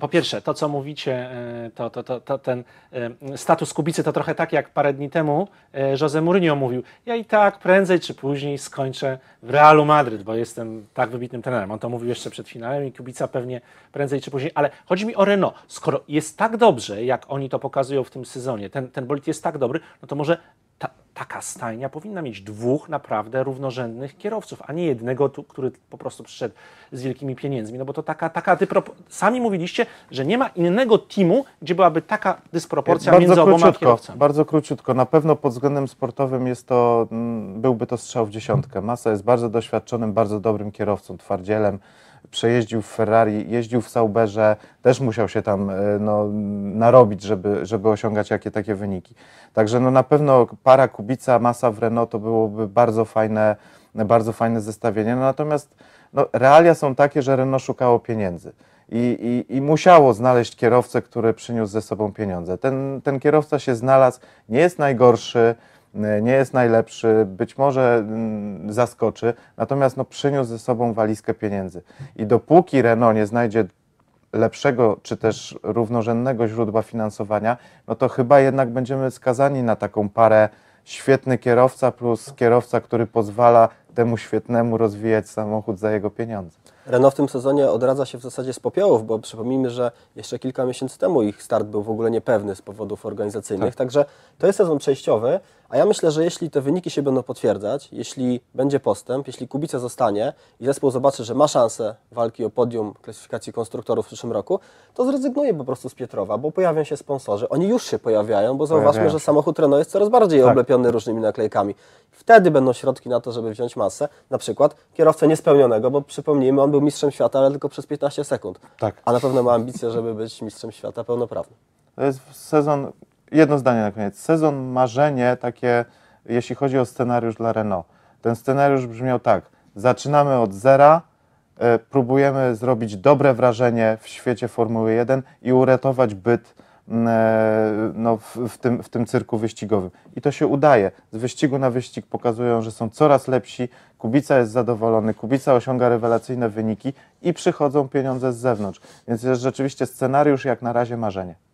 Po pierwsze, to co mówicie, e, to, to, to, to, ten e, status Kubicy to trochę tak, jak parę dni temu e, Jose Mourinho mówił, ja i tak prędzej czy później skończę w Realu Madryt, bo jestem tak wybitnym trenerem. On to mówił jeszcze przed finałem i Kubica pewnie prędzej czy później, ale chodzi mi o Renault. Skoro jest tak dobrze, jak oni to pokazują w tym sezonie, ten, ten bolid jest tak dobry, no to może taka stajnia powinna mieć dwóch naprawdę równorzędnych kierowców, a nie jednego, który po prostu przyszedł z wielkimi pieniędzmi. No bo to taka, taka dypropo... Sami mówiliście, że nie ma innego teamu, gdzie byłaby taka dysproporcja bardzo między oboma kierowcami. Bardzo króciutko. Na pewno pod względem sportowym jest to, mm, byłby to strzał w dziesiątkę. Masa jest bardzo doświadczonym, bardzo dobrym kierowcą, twardzielem przejeździł w Ferrari, jeździł w Sauberze, też musiał się tam e, no, narobić, żeby, żeby osiągać jakie takie wyniki. Także no, na pewno para Kubica, Masa w Renault to byłoby bardzo fajne, bardzo fajne zestawienie. No, natomiast no, realia są takie, że Renault szukało pieniędzy. I, i, i, musiało znaleźć kierowcę, który przyniósł ze sobą pieniądze. Ten, ten kierowca się znalazł, nie jest najgorszy, Y, nie jest najlepszy, być może mm, zaskoczy, natomiast no, przyniósł ze sobą walizkę pieniędzy. I dopóki Renault nie znajdzie lepszego czy też równorzędnego źródła finansowania, no to chyba jednak będziemy skazani na taką parę świetny kierowca plus kierowca, który pozwala temu świetnemu rozwijać samochód za jego pieniądze. Renault w tym sezonie odradza się w zasadzie z popiołów, bo przypomnijmy, że jeszcze kilka miesięcy temu ich start był w ogóle niepewny z powodów organizacyjnych. Tak. Także to jest sezon przejściowy, a ja myślę, że jeśli te wyniki się będą potwierdzać, jeśli będzie postęp, jeśli Kubica zostanie i zespół zobaczy, że ma szansę walki o podium klasyfikacji konstruktorów w przyszłym roku, to zrezygnuje po prostu z Pietrowa, bo pojawią się sponsorzy. Oni już się pojawiają, bo zauważmy, że samochód Renault jest coraz bardziej tak. oblepiony różnymi naklejkami. Wtedy będą środki na to, żeby wziąć masę, na przykład kierowcę niespełnionego, bo przypomnijmy, on był był mistrzem świata, ale tylko przez 15 sekund. Tak. A na pewno ma ambicje, żeby być mistrzem świata pełnoprawnym. To jest sezon, jedno zdanie na koniec. Sezon marzenie takie, jeśli chodzi o scenariusz dla Renault. Ten scenariusz brzmiał tak. Zaczynamy od zera, e, próbujemy zrobić dobre wrażenie w świecie Formuły 1 i uratować byt E, no, w, w, tym, w tym cyrku wyścigowym. I to się udaje. Z wyścigu na wyścig pokazują, że są coraz lepsi. Kubica jest zadowolony, Kubica osiąga rewelacyjne wyniki i przychodzą pieniądze z zewnątrz. Więc jest rzeczywiście scenariusz jak na razie marzenie.